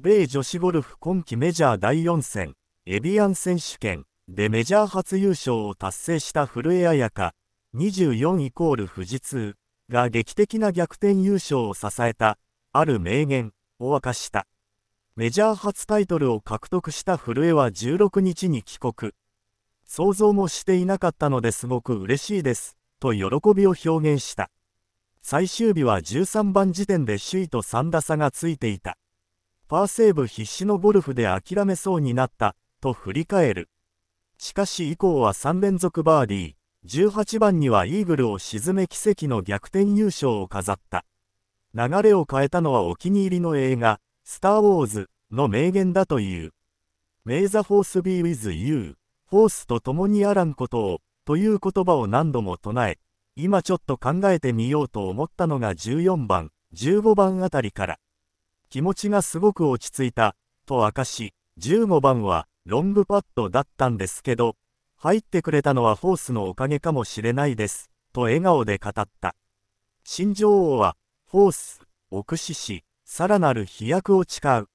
米女子ゴルフ今季メジャー第4戦、エビアン選手権でメジャー初優勝を達成した古江彩佳、24イコール富士通が劇的な逆転優勝を支えた、ある名言を明かした。メジャー初タイトルを獲得した古江は16日に帰国。想像もしていなかったのですごく嬉しいです、と喜びを表現した。最終日は13番時点で首位と3打差がついていた。パーセーブ必死のゴルフで諦めそうになった、と振り返る。しかし以降は3連続バーディー、18番にはイーグルを沈め奇跡の逆転優勝を飾った。流れを変えたのはお気に入りの映画、スター・ウォーズの名言だという。メイザ・フォース・ビー・ウィズ・ユー、フォースと共にあらんことを、という言葉を何度も唱え、今ちょっと考えてみようと思ったのが14番、15番あたりから。気持ちがすごく落ち着いた、と明かし、15番はロングパットだったんですけど、入ってくれたのはホースのおかげかもしれないです、と笑顔で語った。新女王は、ホース、を駆使し、さらなる飛躍を誓う。